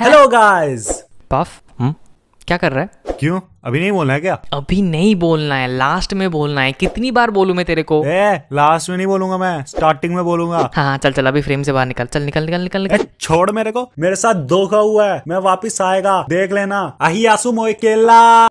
Hello guys puff क्या कर रहा है क्यों अभी नहीं बोलना है क्या अभी नहीं बोलना है लास्ट में बोलना है कितनी बार बोलू मैं तेरे को ए, लास्ट में नहीं बोलूंगा मैं स्टार्टिंग में बोलूंगा हाँ चल चल अभी फ्रेम से बाहर निकल चल निकल निकल निकल, निकल। ए, छोड़ मेरे को मेरे साथ धोखा हुआ है मैं वापस आएगा देख लेना अही आसू मोहला